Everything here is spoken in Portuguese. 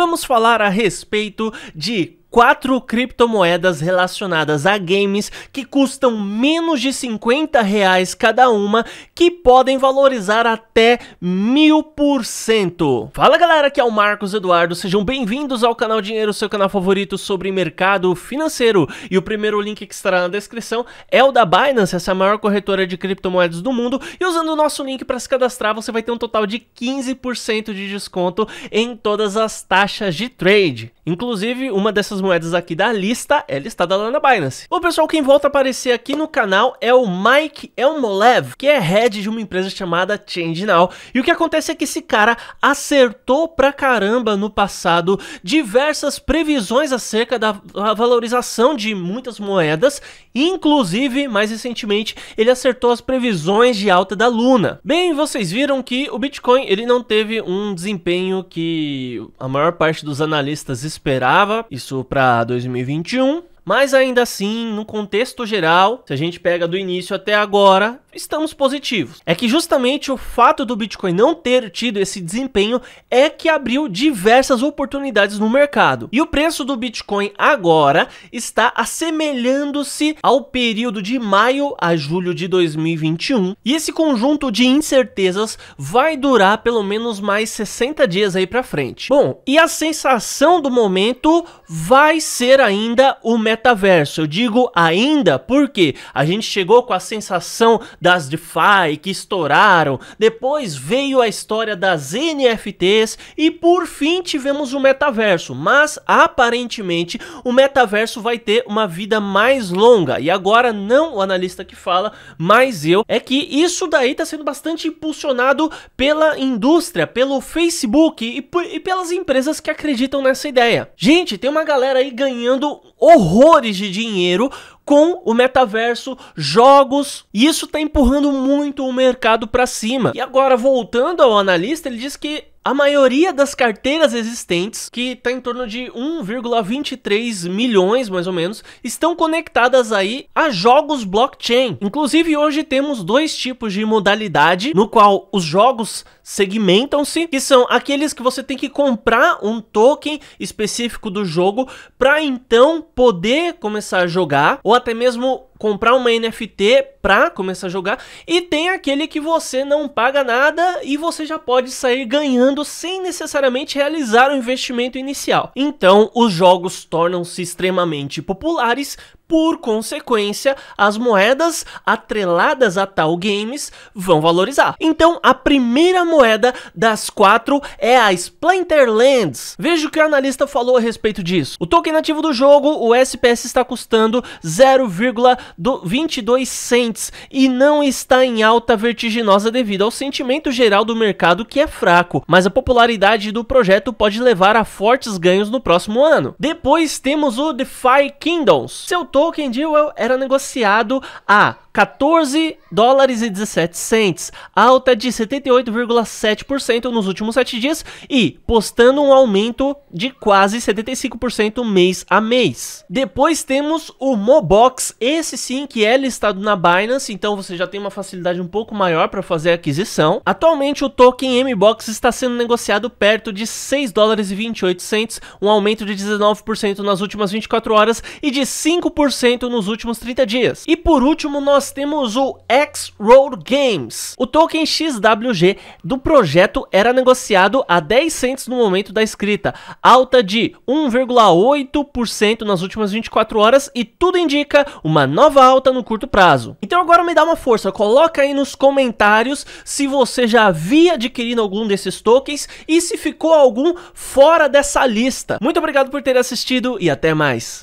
vamos falar a respeito de quatro criptomoedas relacionadas a games que custam menos de 50 reais cada uma, que podem valorizar até mil por cento. Fala galera, aqui é o Marcos Eduardo, sejam bem-vindos ao canal Dinheiro, seu canal favorito sobre mercado financeiro. E o primeiro link que estará na descrição é o da Binance, essa é maior corretora de criptomoedas do mundo, e usando o nosso link para se cadastrar, você vai ter um total de 15% de desconto em todas as taxas de trade. Inclusive, uma dessas moedas aqui da lista é listada lá na Binance. O pessoal, quem volta a aparecer aqui no canal é o Mike Elmolev, que é head de uma empresa chamada ChangeNow. E o que acontece é que esse cara acertou pra caramba no passado diversas previsões acerca da valorização de muitas moedas, inclusive, mais recentemente, ele acertou as previsões de alta da Luna. Bem, vocês viram que o Bitcoin ele não teve um desempenho que a maior parte dos analistas esperava, isso para 2021. Mas ainda assim, no contexto geral, se a gente pega do início até agora, estamos positivos. É que justamente o fato do Bitcoin não ter tido esse desempenho é que abriu diversas oportunidades no mercado. E o preço do Bitcoin agora está assemelhando-se ao período de maio a julho de 2021. E esse conjunto de incertezas vai durar pelo menos mais 60 dias aí para frente. Bom, e a sensação do momento vai ser ainda o metaverso. Eu digo ainda porque a gente chegou com a sensação das DeFi que estouraram, depois veio a história das NFTs e por fim tivemos o metaverso. Mas aparentemente o metaverso vai ter uma vida mais longa. E agora não o analista que fala, mas eu, é que isso daí está sendo bastante impulsionado pela indústria, pelo Facebook e, e pelas empresas que acreditam nessa ideia. Gente, tem uma galera aí ganhando horror horrores de dinheiro com o metaverso, jogos, e isso está empurrando muito o mercado para cima. E agora, voltando ao analista, ele diz que a maioria das carteiras existentes, que está em torno de 1,23 milhões mais ou menos, estão conectadas aí a jogos blockchain. Inclusive hoje temos dois tipos de modalidade no qual os jogos segmentam-se, que são aqueles que você tem que comprar um token específico do jogo para então poder começar a jogar, ou até mesmo comprar uma NFT pra começar a jogar. E tem aquele que você não paga nada e você já pode sair ganhando sem necessariamente realizar o investimento inicial. Então, os jogos tornam-se extremamente populares. Por consequência, as moedas atreladas a tal games vão valorizar. Então, a primeira moeda das quatro é a Splinterlands. Veja o que o analista falou a respeito disso. O token nativo do jogo, o SPS, está custando 0,0 do 22 cents e não está em alta vertiginosa devido ao sentimento geral do mercado que é fraco, mas a popularidade do projeto pode levar a fortes ganhos no próximo ano. Depois temos o DeFi Kingdoms. Seu token de é, era negociado a 14 dólares e 17 cents, alta é de 78,7% nos últimos 7 dias e postando um aumento de quase 75% mês a mês. Depois temos o Mobox, esse sim que é listado na Binance, então você já tem uma facilidade um pouco maior para fazer a aquisição. Atualmente o token MBOX está sendo negociado perto de 6 dólares e 28 cents, um aumento de 19% nas últimas 24 horas e de 5% nos últimos 30 dias. E por último nós nós temos o X-Road Games. O token XWG do projeto era negociado a 10 centos no momento da escrita, alta de 1,8% nas últimas 24 horas e tudo indica uma nova alta no curto prazo. Então agora me dá uma força, coloca aí nos comentários se você já havia adquirido algum desses tokens e se ficou algum fora dessa lista. Muito obrigado por ter assistido e até mais.